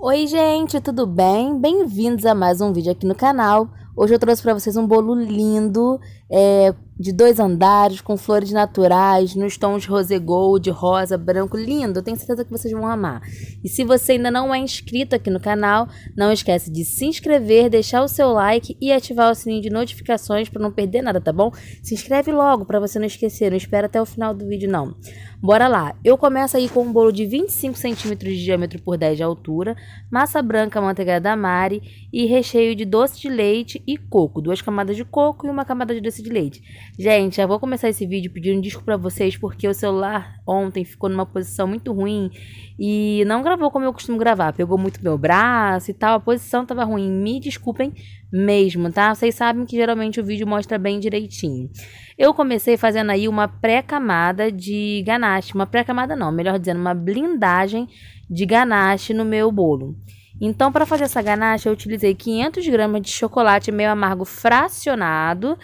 Oi gente, tudo bem? Bem-vindos a mais um vídeo aqui no canal. Hoje eu trouxe para vocês um bolo lindo, é, de dois andares, com flores naturais, nos tons rosé gold, rosa, branco, lindo. tenho certeza que vocês vão amar. E se você ainda não é inscrito aqui no canal, não esquece de se inscrever, deixar o seu like e ativar o sininho de notificações para não perder nada, tá bom? Se inscreve logo para você não esquecer, não espera até o final do vídeo não. Bora lá. Eu começo aí com um bolo de 25 centímetros de diâmetro por 10 de altura, massa branca da mari e recheio de doce de leite e coco, duas camadas de coco e uma camada de doce de leite. Gente, já vou começar esse vídeo pedindo desculpa disco vocês porque o celular ontem ficou numa posição muito ruim e não gravou como eu costumo gravar. Pegou muito meu braço e tal, a posição tava ruim. Me desculpem mesmo, tá? Vocês sabem que geralmente o vídeo mostra bem direitinho. Eu comecei fazendo aí uma pré-camada de ganache, uma pré-camada não, melhor dizendo, uma blindagem de ganache no meu bolo. Então, para fazer essa ganache, eu utilizei 500 gramas de chocolate meio amargo fracionado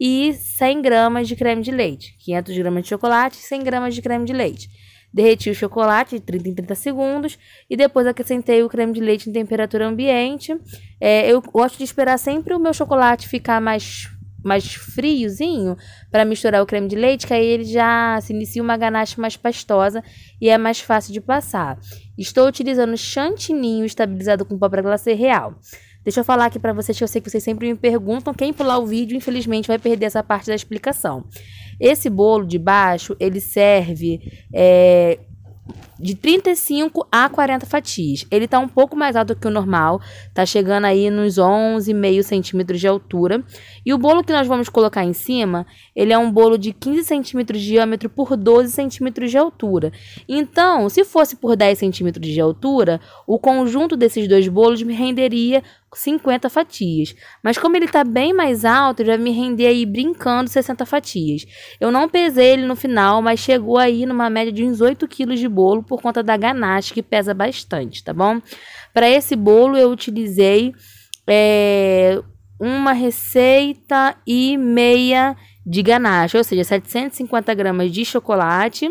e 100 gramas de creme de leite. 500 gramas de chocolate e 100 gramas de creme de leite. Derreti o chocolate de 30 em 30 segundos e depois acrescentei o creme de leite em temperatura ambiente. É, eu gosto de esperar sempre o meu chocolate ficar mais mais friozinho para misturar o creme de leite, que aí ele já se inicia uma ganache mais pastosa e é mais fácil de passar. Estou utilizando chantininho estabilizado com pó para glacê real. Deixa eu falar aqui para vocês que eu sei que vocês sempre me perguntam. Quem pular o vídeo, infelizmente, vai perder essa parte da explicação. Esse bolo de baixo, ele serve é, de 35 a 40 fatias. Ele tá um pouco mais alto que o normal, tá chegando aí nos 11,5 centímetros de altura. E o bolo que nós vamos colocar em cima, ele é um bolo de 15 centímetros de diâmetro por 12 centímetros de altura. Então, se fosse por 10 centímetros de altura, o conjunto desses dois bolos me renderia 50 fatias. Mas como ele tá bem mais alto, ele vai me render aí brincando 60 fatias. Eu não pesei ele no final, mas chegou aí numa média de uns 8 quilos de bolo por conta da ganache, que pesa bastante, tá bom? Para esse bolo, eu utilizei é, uma receita e meia de ganache, ou seja, 750 gramas de chocolate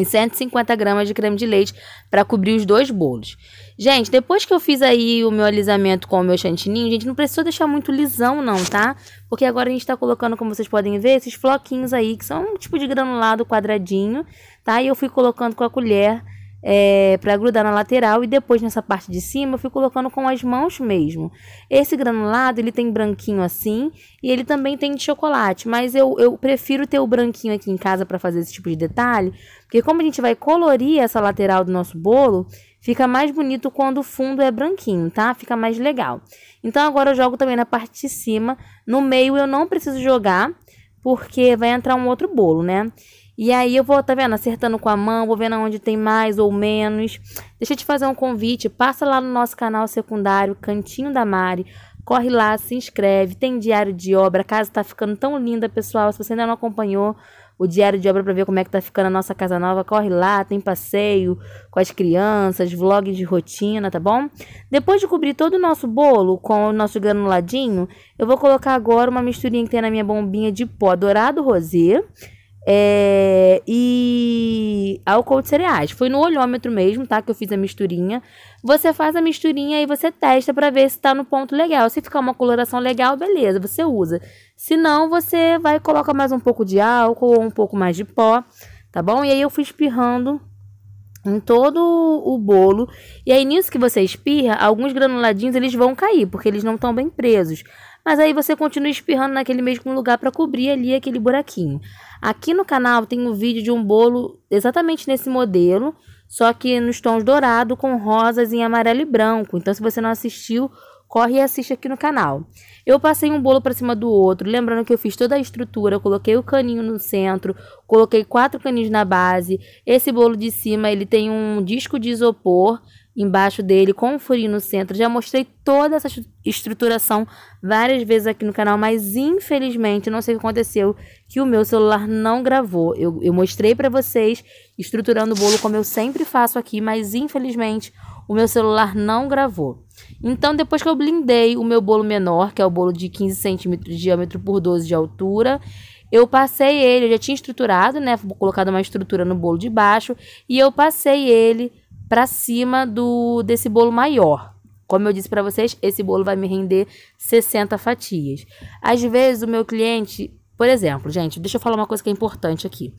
e 150 gramas de creme de leite para cobrir os dois bolos. Gente, depois que eu fiz aí o meu alisamento com o meu chantininho, gente, não precisou deixar muito lisão não, tá? Porque agora a gente tá colocando, como vocês podem ver, esses floquinhos aí, que são um tipo de granulado quadradinho, tá? E eu fui colocando com a colher é, para grudar na lateral e depois nessa parte de cima eu fui colocando com as mãos mesmo. Esse granulado ele tem branquinho assim e ele também tem de chocolate, mas eu, eu prefiro ter o branquinho aqui em casa para fazer esse tipo de detalhe, porque como a gente vai colorir essa lateral do nosso bolo, fica mais bonito quando o fundo é branquinho, tá? Fica mais legal. Então agora eu jogo também na parte de cima, no meio eu não preciso jogar, porque vai entrar um outro bolo, né? E aí eu vou, tá vendo, acertando com a mão, vou vendo onde tem mais ou menos. Deixa eu te fazer um convite, passa lá no nosso canal secundário, Cantinho da Mari. Corre lá, se inscreve, tem diário de obra, a casa tá ficando tão linda, pessoal. Se você ainda não acompanhou o diário de obra para ver como é que tá ficando a nossa casa nova, corre lá, tem passeio com as crianças, vlog de rotina, tá bom? Depois de cobrir todo o nosso bolo com o nosso granuladinho, eu vou colocar agora uma misturinha que tem na minha bombinha de pó dourado rosé é, e álcool de cereais. Foi no olhômetro mesmo, tá? Que eu fiz a misturinha. Você faz a misturinha e você testa para ver se tá no ponto legal. Se ficar uma coloração legal, beleza, você usa. Se não, você vai colocar mais um pouco de álcool ou um pouco mais de pó, tá bom? E aí eu fui espirrando em todo o bolo. E aí nisso que você espirra, alguns granuladinhos eles vão cair, porque eles não estão bem presos mas aí você continua espirrando naquele mesmo lugar para cobrir ali aquele buraquinho. Aqui no canal tem um vídeo de um bolo exatamente nesse modelo, só que nos tons dourado com rosas em amarelo e branco. Então se você não assistiu, corre e assiste aqui no canal. Eu passei um bolo para cima do outro, lembrando que eu fiz toda a estrutura, coloquei o caninho no centro, coloquei quatro caninhos na base. Esse bolo de cima, ele tem um disco de isopor embaixo dele, com um furinho no centro. Já mostrei toda essa estruturação várias vezes aqui no canal, mas infelizmente, não sei o que aconteceu, que o meu celular não gravou. Eu, eu mostrei para vocês estruturando o bolo como eu sempre faço aqui, mas infelizmente o meu celular não gravou. Então, depois que eu blindei o meu bolo menor, que é o bolo de 15 centímetros de diâmetro por 12 de altura, eu passei ele, eu já tinha estruturado, né? Colocado uma estrutura no bolo de baixo, e eu passei ele para cima do desse bolo maior. Como eu disse para vocês, esse bolo vai me render 60 fatias. Às vezes o meu cliente, por exemplo, gente, deixa eu falar uma coisa que é importante aqui.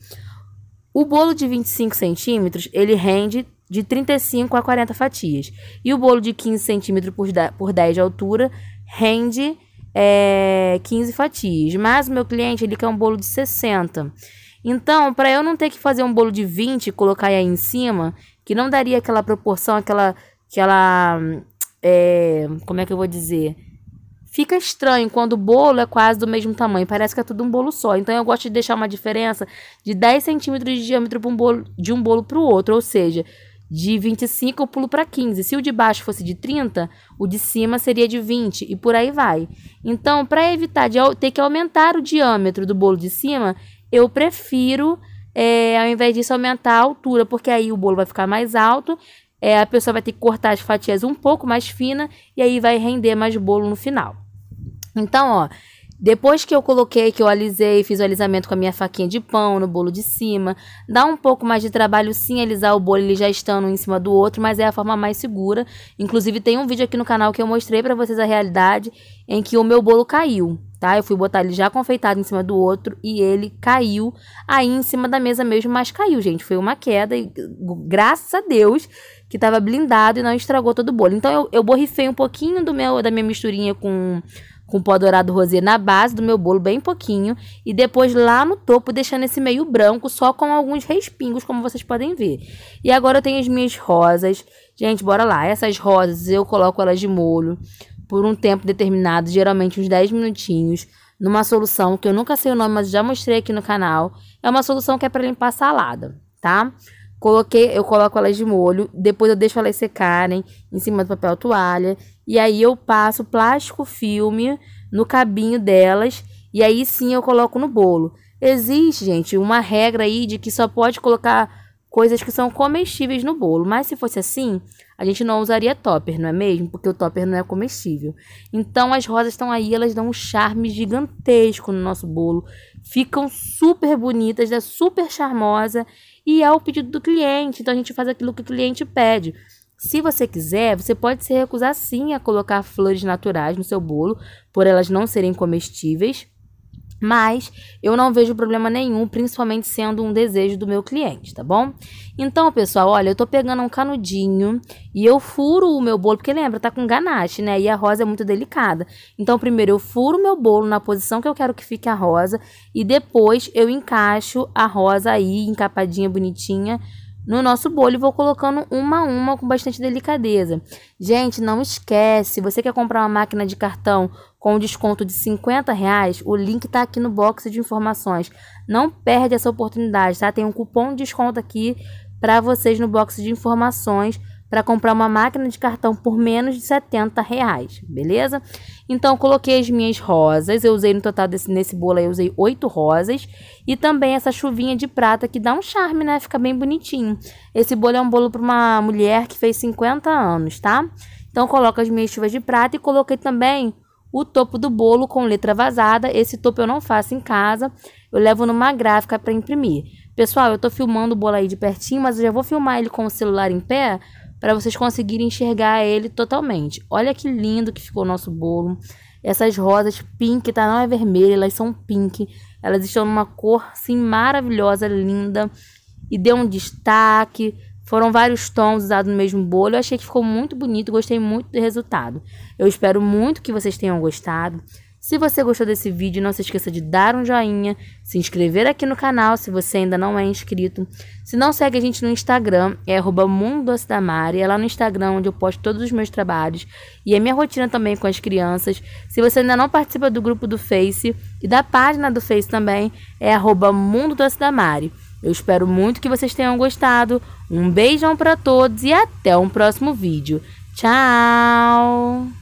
O bolo de 25 centímetros, ele rende de 35 a 40 fatias. E o bolo de 15 centímetros por, 10 de altura rende é, 15 fatias. Mas o meu cliente, ele quer um bolo de 60. Então, para eu não ter que fazer um bolo de 20 e colocar aí em cima, que não daria aquela proporção, aquela. aquela é, como é que eu vou dizer? Fica estranho quando o bolo é quase do mesmo tamanho, parece que é tudo um bolo só. Então eu gosto de deixar uma diferença de 10 centímetros de diâmetro um bolo, de um bolo para o outro, ou seja, de 25 eu pulo para 15. Se o de baixo fosse de 30, o de cima seria de 20 e por aí vai. Então, para evitar de ter que aumentar o diâmetro do bolo de cima, eu prefiro é, ao invés disso aumentar a altura, porque aí o bolo vai ficar mais alto, é, a pessoa vai ter que cortar as fatias um pouco mais fina e aí vai render mais bolo no final. Então, ó, depois que eu coloquei, que eu alisei, fiz o alisamento com a minha faquinha de pão no bolo de cima, dá um pouco mais de trabalho sim alisar o bolo, ele já estando um em cima do outro, mas é a forma mais segura. Inclusive tem um vídeo aqui no canal que eu mostrei para vocês a realidade em que o meu bolo caiu, tá? Eu fui botar ele já confeitado em cima do outro e ele caiu aí em cima da mesa mesmo, mas caiu, gente. Foi uma queda e graças a Deus que estava blindado e não estragou todo o bolo. Então eu, eu borrifei um pouquinho do meu da minha misturinha com com pó dourado rosé na base do meu bolo, bem pouquinho, e depois lá no topo, deixando esse meio branco, só com alguns respingos, como vocês podem ver. E agora eu tenho as minhas rosas. Gente, bora lá. Essas rosas eu coloco elas de molho por um tempo determinado, geralmente uns 10 minutinhos, numa solução que eu nunca sei o nome, mas já mostrei aqui no canal. É uma solução que é para limpar salada, tá? Tá? Coloquei, eu coloco elas de molho, depois eu deixo elas secarem em cima do papel toalha. E aí eu passo plástico filme no cabinho delas e aí sim eu coloco no bolo. Existe, gente, uma regra aí de que só pode colocar coisas que são comestíveis no bolo, mas se fosse assim, a gente não usaria topper, não é mesmo? Porque o topper não é comestível. Então as rosas estão aí, elas dão um charme gigantesco no nosso bolo, ficam super bonitas, é super charmosa e ao é pedido do cliente. Então a gente faz aquilo que o cliente pede. Se você quiser, você pode se recusar sim a colocar flores naturais no seu bolo, por elas não serem comestíveis. Mas eu não vejo problema nenhum, principalmente sendo um desejo do meu cliente, tá bom? Então, pessoal, olha, eu tô pegando um canudinho e eu furo o meu bolo, porque lembra, tá com ganache, né? E a rosa é muito delicada. Então, primeiro eu furo o meu bolo na posição que eu quero que fique a rosa e depois eu encaixo a rosa aí, encapadinha, bonitinha, no nosso bolo e vou colocando uma a uma com bastante delicadeza. Gente, não esquece, você quer comprar uma máquina de cartão com desconto de 50 reais, o link está aqui no box de informações. Não perde essa oportunidade, tá? Tem um cupom de desconto aqui para vocês no box de informações para comprar uma máquina de cartão por menos de 70 reais, beleza? Então, coloquei as minhas rosas, eu usei no total desse, nesse bolo aí, eu usei oito rosas e também essa chuvinha de prata que dá um charme, né? Fica bem bonitinho. Esse bolo é um bolo para uma mulher que fez 50 anos, tá? Então, coloco as minhas chuvas de prata e coloquei também o topo do bolo com letra vazada. Esse topo eu não faço em casa, eu levo numa gráfica para imprimir. Pessoal, eu tô filmando o bolo aí de pertinho, mas eu já vou filmar ele com o celular em pé para vocês conseguirem enxergar ele totalmente. Olha que lindo que ficou o nosso bolo. Essas rosas pink, tá? Não é vermelha, elas são pink. Elas estão numa cor, assim, maravilhosa, linda. E deu um destaque. Foram vários tons usados no mesmo bolo. Eu achei que ficou muito bonito, gostei muito do resultado. Eu espero muito que vocês tenham gostado. Se você gostou desse vídeo, não se esqueça de dar um joinha, se inscrever aqui no canal se você ainda não é inscrito. Se não segue a gente no Instagram, é arroba mundocidamari, é lá no Instagram onde eu posto todos os meus trabalhos e a minha rotina também com as crianças. Se você ainda não participa do grupo do Face e da página do Face também, é arroba mundo doce da Mari. Eu espero muito que vocês tenham gostado. Um beijão para todos e até um próximo vídeo. Tchau!